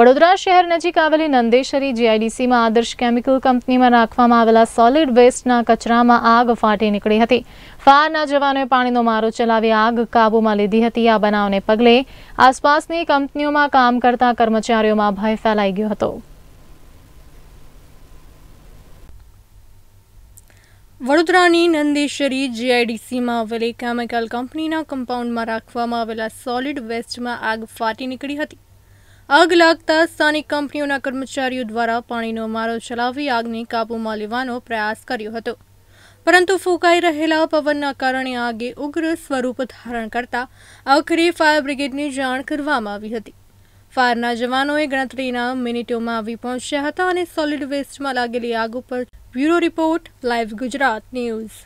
વડોદરા શહેર નજીક આવેલી નંદેશ્વરી જીઆઈડીસીમાં આદર્શ કેમિકલ કંપનીમાં રાખવામાં આવેલા સોલિડ વેસ્ટના કચરામાં આગ ફાટી નીકળી હતી ફાયરના જવાનોએ પાણીનો મારો ચલાવી આગ કાબૂમાં લીધી હતી આ બનાવને પગલે આસપાસની કંપનીઓમાં કામ કરતા કર્મચારીઓમાં ભય ફેલાઈ ગયો હતો વડોદરાની નંદેશ્વરી જીઆઈડીસીમાં આવેલી કેમિકલ કંપનીના કમ્પાઉન્ડમાં રાખવામાં આવેલા સોલિડ વેસ્ટમાં આગ ફાટી નીકળી હતી આગ લાગતા સ્થાનિક કંપનીઓના કર્મચારીઓ દ્વારા પાણીનો મારો ચલાવી આગને કાબૂમાં લેવાનો પ્રયાસ કર્યો હતો પરંતુ ફૂંકાઈ રહેલા પવનના કારણે આગે ઉગ્ર સ્વરૂપ ધારણ કરતા આખરે ફાયર બ્રિગેડની જાણ કરવામાં આવી હતી ફાયરના જવાનોએ ગણતરીના મિનિટોમાં આવી પહોંચ્યા હતા અને સોલિડ વેસ્ટમાં લાગેલી આગ ઉપર bureau report live Gujarat news